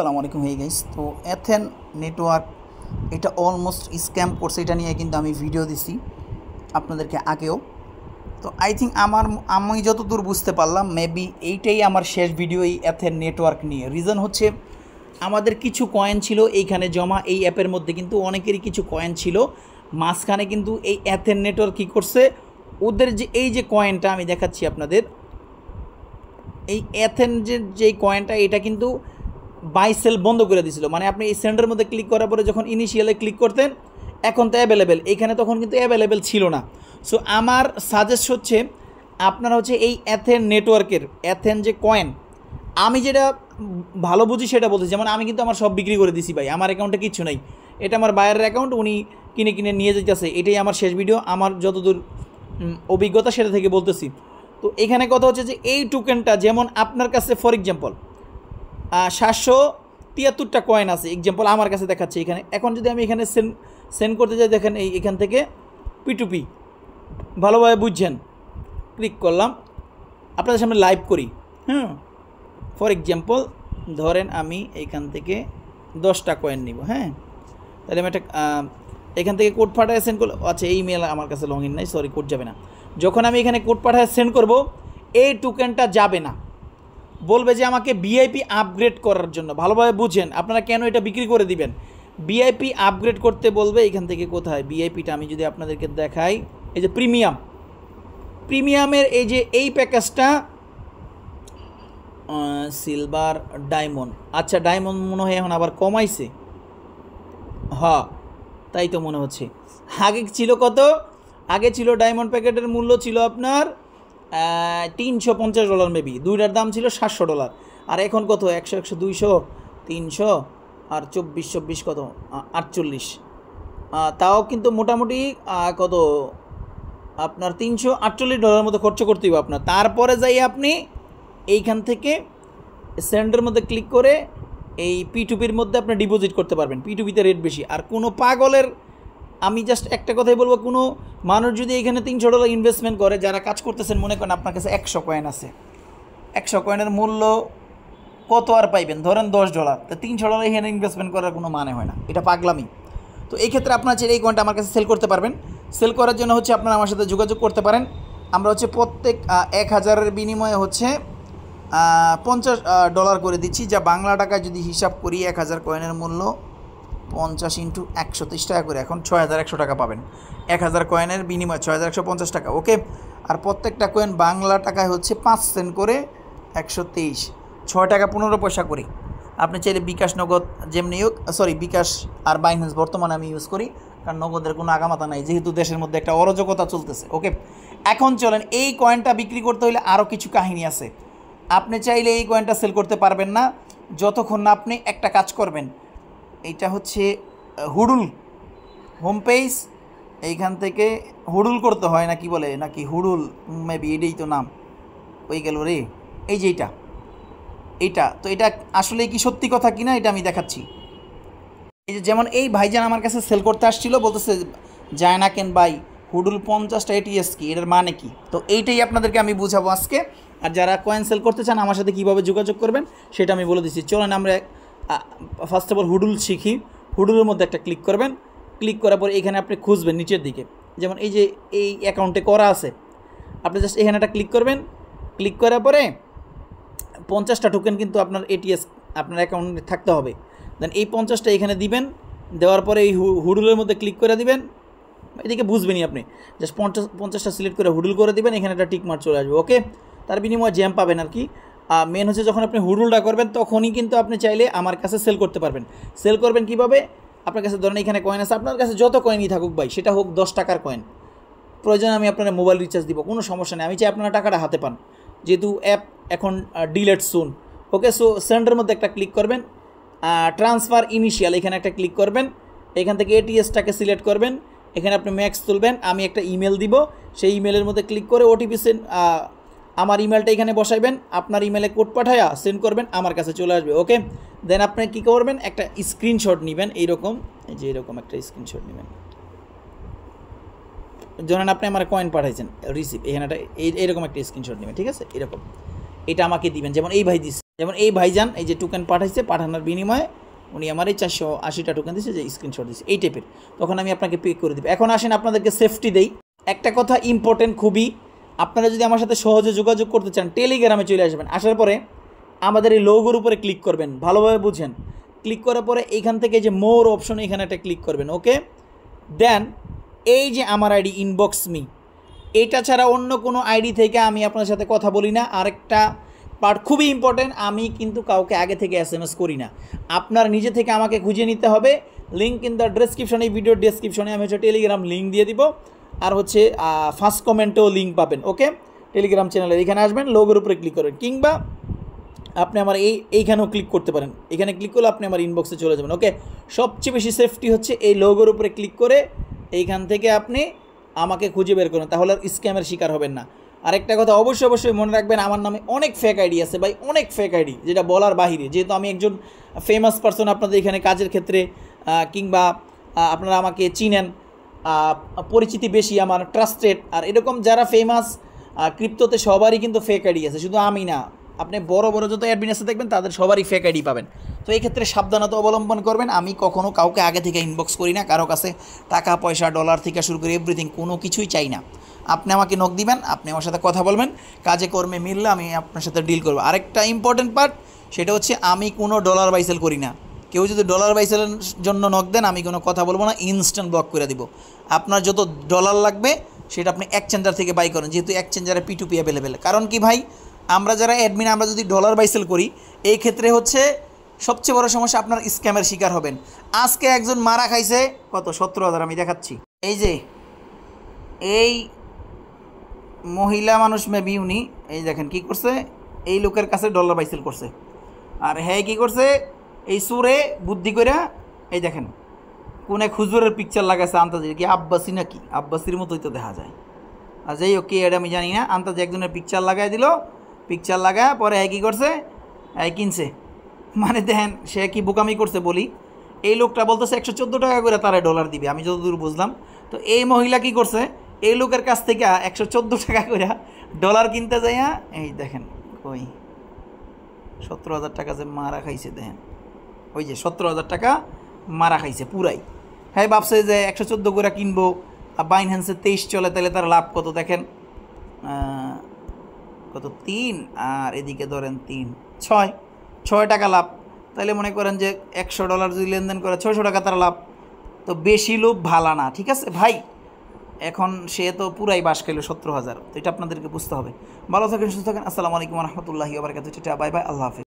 সালাম আলাইকুম হয়ে গেছি তো অ্যাথেন নেটওয়ার্ক এটা অলমোস্ট স্ক্যাম করছে এটা নিয়ে কিন্তু আমি ভিডিও দিছি আপনাদেরকে আগেও তো আই থিঙ্ক আমার আমি যতদূর বুঝতে পারলাম মেবি এইটাই আমার শেষ ভিডিও এই এথেন নেটওয়ার্ক নিয়ে রিজন হচ্ছে আমাদের কিছু কয়েন ছিল এইখানে জমা এই অ্যাপের মধ্যে কিন্তু অনেকেরই কিছু কয়েন ছিল মাঝখানে কিন্তু এই অ্যাথেন নেটওয়ার্ক কী করছে ওদের যে এই যে কয়েনটা আমি দেখাচ্ছি আপনাদের এই অ্যাথেন যে যেই কয়েনটা এটা কিন্তু বাই সেল বন্ধ করে দিয়েছিল মানে আপনি এই সেন্ডের মধ্যে ক্লিক করার পরে যখন ইনিশিয়ালে ক্লিক করতেন এখন তো অ্যাভেলেবেল এখানে তখন কিন্তু অ্যাভেলেবেল ছিল না সো আমার সাজেস্ট হচ্ছে আপনার হচ্ছে এই অ্যাথেন নেটওয়ার্কের অ্যাথেন যে কয়েন আমি যেটা ভালো বুঝি সেটা বলতে যেমন আমি কিন্তু আমার সব বিক্রি করে দিছি ভাই আমার অ্যাকাউন্টে কিচ্ছু নাই এটা আমার বায়ের অ্যাকাউন্ট উনি কিনে কিনে নিয়ে যেতেছে এটাই আমার শেষ ভিডিও আমার যতদূর অভিজ্ঞতা সেটা থেকে বলতেছি তো এখানে কথা হচ্ছে যে এই টোকেনটা যেমন আপনার কাছে ফর এক্সাম্পল সাতশো তিয়াত্তরটা কয়েন আছে এক্সাম্পল আমার কাছে দেখাচ্ছে এখানে এখন যদি আমি এখানে সেন্ড সেন্ড করতে যাই দেখেন এই এখান থেকে পিটুপি ভালোভাবে বুঝছেন ক্লিক করলাম আপনাদের সামনে লাইভ করি হ্যাঁ ফর এক্সাম্পল ধরেন আমি এখান থেকে দশটা কয়েন নিব হ্যাঁ তাহলে আমি একটা এখান থেকে কোড পাঠায় সেন্ড করলো আচ্ছা এই মেল আমার কাছে লগ ইন নাই সরি কোড যাবে না যখন আমি এখানে কোড পাঠায় সেন্ড করব এই টোকেনটা যাবে না বলবে যে আমাকে বিআইপি আপগ্রেড করার জন্য ভালোভাবে বুঝেন আপনারা কেন এটা বিক্রি করে দিবেন বিআইপি আপগ্রেড করতে বলবে এখান থেকে কোথায় বিআইপিটা আমি যদি আপনাদেরকে দেখাই এই যে প্রিমিয়াম প্রিমিয়ামের এই যে এই প্যাকেজটা সিলভার ডায়মন্ড আচ্ছা ডায়মন্ড মনে হয় এখন আবার কমাইছে হ তাই তো মনে হচ্ছে আগে ছিল কত আগে ছিল ডায়মন্ড প্যাকেটের মূল্য ছিল আপনার তিনশো পঞ্চাশ ডলার মেবি দুইটার দাম ছিল সাতশো ডলার আর এখন কত একশো একশো দুইশো তিনশো আর চব্বিশ চব্বিশ কত আটচল্লিশ তাও কিন্তু মোটামুটি কত আপনার তিনশো আটচল্লিশ ডলার মতো খরচ করতে হবে আপনার তারপরে যাই আপনি এইখান থেকে সেন্ডের মধ্যে ক্লিক করে এই পিটুপির মধ্যে আপনি ডিপোজিট করতে পারবেন পিটুপিতে রেট বেশি আর কোনো পাগলের আমি জাস্ট একটা কথাই বলবো কোনো মানুষ যদি এখানে তিনশো ডলার ইনভেস্টমেন্ট করে যারা কাজ করতেছেন মনে করেন আপনার কাছে একশো কয়েন আছে একশো কয়েনের মূল্য কত আর পাইবেন ধরেন দশ ডলার তা তিনশো ডলার এখানে ইনভেস্টমেন্ট করার কোনো মানে হয় না এটা পাগলামি তো এই ক্ষেত্রে আপনার চাইলে এই কয়েনটা আমার কাছে সেল করতে পারবেন সেল করার জন্য হচ্ছে আপনারা আমার সাথে যোগাযোগ করতে পারেন আমরা হচ্ছে প্রত্যেক এক হাজারের বিনিময়ে হচ্ছে পঞ্চাশ ডলার করে দিচ্ছি যা বাংলা টাকায় যদি হিসাব করি এক হাজার কয়েনের মূল্য পঞ্চাশ ইন্টু একশো তেইশ টাকা করে এখন ছয় হাজার একশো টাকা পাবেন এক হাজার কয়েনের বিনিময় ছয় হাজার একশো পঞ্চাশ টাকা ওকে আর প্রত্যেকটা কয়েন বাংলা টাকায় হচ্ছে পাঁচ সেন্ট করে একশো তেইশ ছয় টাকা পনেরো পয়সা করে আপনি চাইলে বিকাশ নগদ যেমনি হোক সরি বিকাশ আর বাইন্যান্স বর্তমানে আমি ইউজ করি কারণ নগদের কোনো আগামাতা নাই যেহেতু দেশের মধ্যে একটা অরাজকতা চলতেছে ওকে এখন চলেন এই কয়েনটা বিক্রি করতে হলে আরও কিছু কাহিনী আছে আপনি চাইলে এই কয়েনটা সেল করতে পারবেন না যতক্ষণ না আপনি একটা কাজ করবেন এইটা হচ্ছে হুডুল হোম পেজ এইখান থেকে হুডুল করতে হয় নাকি বলে নাকি হুডুল মেবি এটাই তো নাম ওই গেল রে এই যে এইটা এইটা তো এটা আসলে কি সত্যি কথা কিনা এটা আমি দেখাচ্ছি এই যে যেমন এই ভাইজান আমার কাছে সেল করতে আসছিল বলতেছে যায় না কেন বাই হুডুল পঞ্চাশটা এটিএস কি এটার মানে কি তো এইটাই আপনাদেরকে আমি বুঝাবো আজকে আর যারা কয়েন সেল করতে চান আমার সাথে কীভাবে যোগাযোগ করবেন সেটা আমি বলে দিচ্ছি চলেন আমরা ফার্স্ট অফ অল হুডুল শিখি হুডুলের মধ্যে একটা ক্লিক করবেন ক্লিক করার পর এখানে আপনি খুঁজবেন নিচের দিকে যেমন এই যে এই অ্যাকাউন্টে করা আছে আপনি জাস্ট এখানে একটা ক্লিক করবেন ক্লিক করার পরে পঞ্চাশটা টোকেন কিন্তু আপনার এটিএস আপনার অ্যাকাউন্টে থাকতে হবে দেন এই পঞ্চাশটা এখানে দিবেন দেওয়ার পরে এই হুডুলের মধ্যে ক্লিক করে দিবেন এদিকে বুঝবেনই আপনি জাস্ট পঞ্চাশ পঞ্চাশটা সিলেক্ট করে হুডুল করে দিবেন এখানে একটা টিক মার চলে আসবে ওকে তার বিনিময়ে জ্যাম পাবেন আর কি মেন হচ্ছে যখন আপনি হুডুলটা করবেন তখনই কিন্তু আপনি চাইলে আমার কাছে সেল করতে পারবেন সেল করবেন কিভাবে আপনার কাছে ধরেন এখানে কয়েন আছে আপনার কাছে যত কয়েনই থাকুক ভাই সেটা হোক দশ টাকার কয়েন প্রয়োজন আমি আপনার মোবাইল রিচার্জ দিব কোনো সমস্যা নেই আমি চাই আপনারা টাকাটা হাতে পান যেহেতু অ্যাপ এখন ডিলেট সুন ওকে সো সেন্ডের মধ্যে একটা ক্লিক করবেন ট্রান্সফার ইনিশিয়াল এখানে একটা ক্লিক করবেন এখান থেকে এটিএসটাকে সিলেক্ট করবেন এখানে আপনি ম্যাক্স তুলবেন আমি একটা ইমেল দিব সেই ইমেলের মধ্যে ক্লিক করে ওটিপি সেন্ড আমার ইমেলটা এখানে বসাইবেন আপনার ইমেলে কোড পাঠায়া সেন্ড করবেন আমার কাছে চলে আসবে ওকে দেন আপনি কী করবেন একটা স্ক্রিনশট নেবেন এইরকম এই যে এরকম একটা স্ক্রিনশট নেবেন ধরেন আপনি আমার কয়েন পাঠাইছেন রিসিভ এখানে একটা এরকম একটা স্ক্রিনশট নেবেন ঠিক আছে এরকম এটা আমাকে দিবেন যেমন এই ভাই দিচ্ছে যেমন এই ভাইজান এই যে টোকেন পাঠাইছে পাঠানোর বিনিময়ে উনি আমার এই চারশো আশিটা টোকেন দিচ্ছে যে স্ক্রিনশট দিচ্ছে এই টাইপের তখন আমি আপনাকে পে করে দেবো এখন আসেন আপনাদেরকে সেফটি দেই একটা কথা ইম্পর্টেন্ট খুবই আপনারা যদি আমার সাথে সহজে যোগাযোগ করতে চান টেলিগ্রামে চলে আসবেন আসার পরে আমাদের এই লোগোর উপরে ক্লিক করবেন ভালোভাবে বুঝেন ক্লিক করার পরে এইখান থেকে যে মোর অপশন এখানে একটা ক্লিক করবেন ওকে দেন এই যে আমার আইডি ইনবক্স মি এটা ছাড়া অন্য কোনো আইডি থেকে আমি আপনার সাথে কথা বলি না আরেকটা পার্ট খুবই ইম্পর্টেন্ট আমি কিন্তু কাউকে আগে থেকে এস এম এস করি না আপনার নিজে থেকে আমাকে খুঁজে নিতে হবে লিঙ্ক ইন দ্য ডেসক্রিপশনে ভিডিও ডেসক্রিপশনে আমি হচ্ছে টেলিগ্রাম লিঙ্ক দিয়ে দিব আর হচ্ছে ফার্স্ট কমেন্টেও লিঙ্ক পাবেন ওকে টেলিগ্রাম চ্যানেলে এখানে আসবেন লোগোর উপরে ক্লিক করবেন কিংবা আপনি আমার এই এইখানেও ক্লিক করতে পারেন এখানে ক্লিক করলে আপনি আমার ইনবক্সে চলে যাবেন ওকে সবচেয়ে বেশি সেফটি হচ্ছে এই লোগোর উপরে ক্লিক করে এইখান থেকে আপনি আমাকে খুঁজে বের করুন তাহলে স্ক্যামের শিকার হবেন না আর একটা কথা অবশ্যই অবশ্যই মনে রাখবেন আমার নামে অনেক ফেক আইডি আছে ভাই অনেক ফেক আইডি যেটা বলার বাহিরে যেহেতু আমি একজন ফেমাস পার্সন আপনাদের এখানে কাজের ক্ষেত্রে কিংবা আপনারা আমাকে চিনেন পরিচিতি বেশি আমার ট্রাস্টেড আর এরকম যারা ফেমাস ক্রিপ্টোতে সবারই কিন্তু ফেক আইডি আছে শুধু আমি না আপনি বড় বড় যত অ্যাডমিন আছে দেখবেন তাদের সবারই ফেক আইডি পাবেন তো এই ক্ষেত্রে সাবধানতা অবলম্বন করবেন আমি কখনো কাউকে আগে থেকে ইনবক্স করি না কারো কাছে টাকা পয়সা ডলার থেকে শুরু করে এভরিথিং কোনো কিছুই চাই না আপনি আমাকে নখ দিবেন আপনি আমার সাথে কথা বলবেন কাজে কর্মে মিললে আমি আপনার সাথে ডিল করবো আরেকটা ইম্পর্টেন্ট পার্ট সেটা হচ্ছে আমি কোনো ডলার বাইসেল করি না কেউ যদি ডলার বাইসেলের জন্য নক দেন আমি কোনো কথা বলবো না ইনস্ট্যান্ট ব্লক করে দিব আপনার যত ডলার লাগবে সেটা আপনি এক্সচেঞ্জার থেকে বাই করেন যেহেতু এক্সচেঞ্জারে পি টু পি অ্যাভেলেবেল কারণ কি ভাই আমরা যারা অ্যাডমিন আমরা যদি ডলার বাইসেল করি এই ক্ষেত্রে হচ্ছে সবচেয়ে বড় সমস্যা আপনার স্ক্যামের শিকার হবেন আজকে একজন মারা খাইছে কত সতেরো হাজার আমি দেখাচ্ছি এই যে এই মহিলা মানুষ মেবি উনি এই দেখেন কি করছে এই লোকের কাছে ডলার বাইসেল করছে আর হ্যাঁ কি করছে এই সুরে বুদ্ধি করে এই দেখেন কোন এক হুজুরের পিকচার লাগাইছে আন্তাজি কি আব্বাসী নাকি আব্বাসীর মতোই তো দেখা যায় আর যাই হোক কি এটা আমি জানি না আন্তাজি একজনের পিকচার লাগাই দিল পিকচার লাগায় পরে এ কী করছে এ কিনছে মানে দেখেন সে কি বোকামি করছে বলি এই লোকটা বলতেছে একশো চোদ্দো টাকা করে তারা ডলার দিবে আমি যতদূর বুঝলাম তো এই মহিলা কি করছে এই লোকের কাছ থেকে একশো চোদ্দো টাকা করে ডলার কিনতে যাইয়া এই দেখেন কই সতেরো হাজার টাকা যে মারা খাইছে দেখেন ওই যে সতেরো হাজার টাকা মারা খাইছে পুরাই হ্যাঁ ভাবছে যে একশো চোদ্দো করে কিনবো বাইন হ্যান্সে তেইশ চলে তাহলে তার লাভ কত দেখেন কত তিন আর এদিকে ধরেন তিন ছয় ছয় টাকা লাভ তাহলে মনে করেন যে একশো ডলার যদি লেনদেন করে ছয়শো টাকা তার লাভ তো বেশি লোভ ভালা না ঠিক আছে ভাই এখন সে তো পুরাই বাস খেলো সতেরো হাজার তো এটা আপনাদেরকে বুঝতে হবে ভালো থাকেন সুস্থ থাকেন আসসালামু আলাইকুম রহমতুল্লাহি আবরকাত বাই বাই আল্লাহ হাফিজ